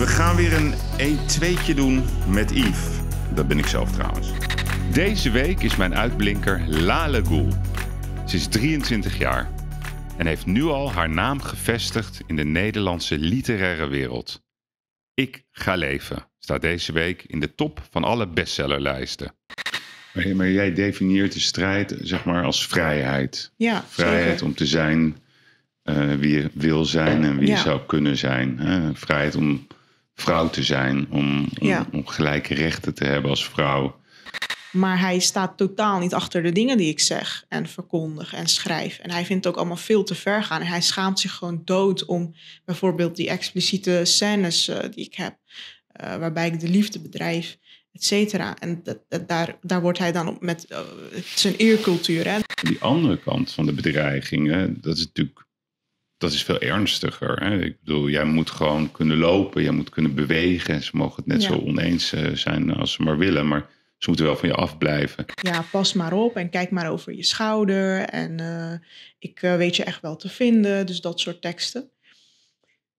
We gaan weer een 1-2'tje doen met Yves. Dat ben ik zelf trouwens. Deze week is mijn uitblinker Lale Goel. Ze is 23 jaar en heeft nu al haar naam gevestigd in de Nederlandse literaire wereld. Ik ga leven staat deze week in de top van alle bestsellerlijsten. Maar jij definieert de strijd zeg maar als vrijheid. Ja, vrijheid om te zijn eh, wie je wil zijn en wie je zou kunnen zijn. vrijheid om vrouw te zijn, om, gelijke rechten te hebben als vrouw. Maar hij staat totaal niet achter de dingen die ik zeg en verkondig en schrijf. En hij vindt het ook allemaal veel te ver gaan. En hij schaamt zich gewoon dood om bijvoorbeeld die expliciete scènes eh, die ik heb, eh, waarbij ik de liefde bedrijf, et cetera. En dat, dat, daar, daar wordt hij dan op met eh, zijn eercultuur. Hè? Die andere kant van de bedreigingen, dat is natuurlijk dat is veel ernstiger. Hè? Ik bedoel, jij moet gewoon kunnen lopen, jij moet kunnen bewegen. Ze mogen het net zo oneens eh, zijn als ze maar willen, maar ze moeten wel van je afblijven. Ja, pas maar op en kijk maar over je schouder en eh, ik eh, weet je echt wel te vinden. Dus dat soort teksten.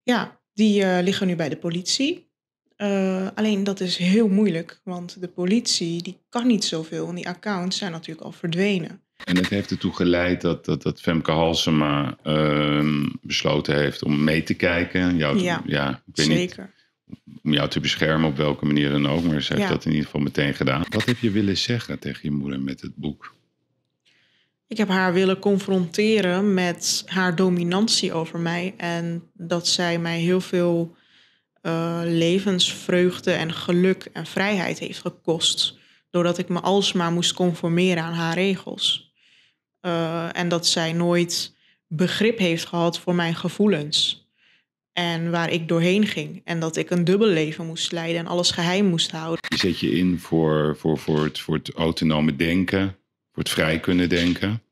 Ja, die liggen nu bij de politie. Eh, alleen dat is heel moeilijk, want de politie die kan niet zoveel en die accounts zijn natuurlijk al verdwenen. En dat heeft ertoe geleid dat, dat, Femke Halsema ehm, besloten heeft om mee te kijken. ja, ik weet zeker. om jou te beschermen op welke manier dan ook, maar ze heeft dat in ieder geval meteen gedaan. Wat heb je willen zeggen tegen je moeder met het boek? Ik heb haar willen confronteren met haar dominantie over mij en dat zij mij heel veel eh, levensvreugde en geluk en vrijheid heeft gekost. Doordat ik me alsmaar moest conformeren aan haar regels. Eh, en dat zij nooit begrip heeft gehad voor mijn gevoelens. En waar ik doorheen ging. En dat ik een dubbel leven moest leiden en alles geheim moest houden. Je zet je in voor, voor, voor, het, voor het autonome denken, voor het vrij kunnen denken.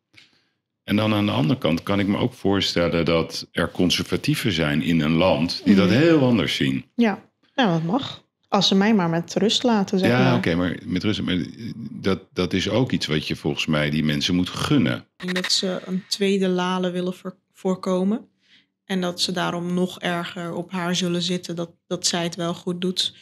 En dan aan de andere kant kan ik me ook voorstellen dat er conservatieven zijn in een land die dat mhm. heel anders zien. Ja. ja, nou, dat mag. Als ze mij maar met rust laten. Zeg ja, oké, maar met rust. Maar dat, dat is ook iets wat je volgens mij die mensen moet gunnen. Dat ze een tweede lalen willen voorkomen. En dat ze daarom nog erger op haar zullen zitten. Dat, dat zij het wel goed doet.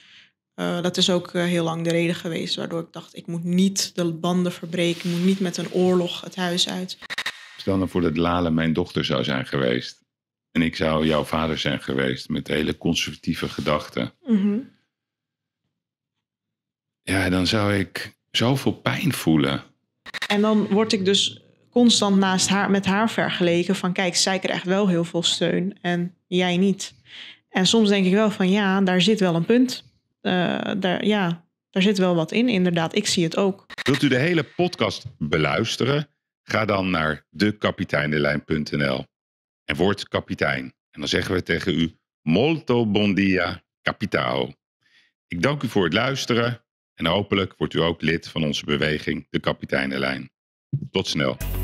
Eh, dat is ook eh, heel lang de reden geweest waardoor ik dacht: ik moet niet de banden verbreken, ik moet niet met een oorlog het huis uit stel voor dat Lale mijn dochter zou zijn geweest. En ik zou jouw vader zijn geweest met hele conservatieve gedachten. Mhm. Ja, dan zou ik zoveel pijn voelen. En dan word ik dus constant naast haar, met haar vergeleken. Van kijk, zij krijgt wel heel veel steun en jij niet. En soms denk ik wel van ja, daar zit wel een punt. Eh, daar, ja, daar zit wel wat in, inderdaad. Ik zie het ook. Wilt u de hele podcast beluisteren? Ga dan naar dekapiteindelijn.nl en word kapitein. En dan zeggen we tegen u molto bon dia capitao. Ik dank u voor het luisteren en hopelijk wordt u ook lid van onze beweging De Kapiteinenlijn. Tot snel.